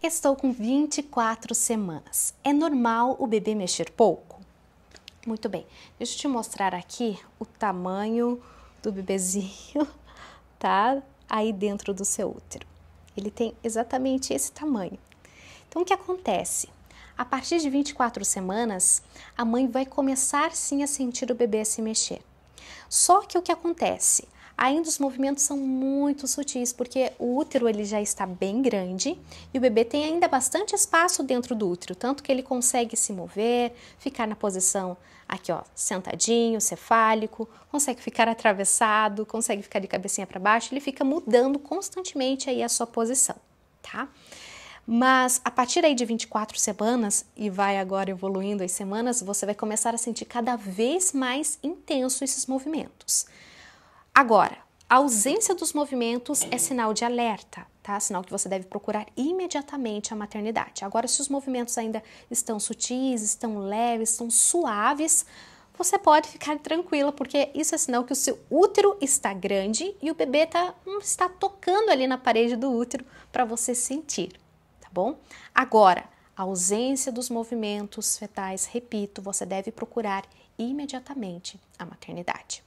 Estou com 24 semanas. É normal o bebê mexer pouco? Muito bem, deixa eu te mostrar aqui o tamanho do bebezinho, tá? Aí dentro do seu útero. Ele tem exatamente esse tamanho. Então, o que acontece? A partir de 24 semanas, a mãe vai começar sim a sentir o bebê se mexer. Só que o que acontece? Ainda os movimentos são muito sutis, porque o útero ele já está bem grande e o bebê tem ainda bastante espaço dentro do útero, tanto que ele consegue se mover, ficar na posição aqui ó, sentadinho, cefálico, consegue ficar atravessado, consegue ficar de cabecinha para baixo, ele fica mudando constantemente aí a sua posição, tá? Mas a partir aí de 24 semanas e vai agora evoluindo as semanas, você vai começar a sentir cada vez mais intenso esses movimentos. Agora, a ausência dos movimentos é sinal de alerta, tá? Sinal que você deve procurar imediatamente a maternidade. Agora, se os movimentos ainda estão sutis, estão leves, estão suaves, você pode ficar tranquila, porque isso é sinal que o seu útero está grande e o bebê tá, hum, está tocando ali na parede do útero para você sentir, tá bom? Agora, a ausência dos movimentos fetais, repito, você deve procurar imediatamente a maternidade.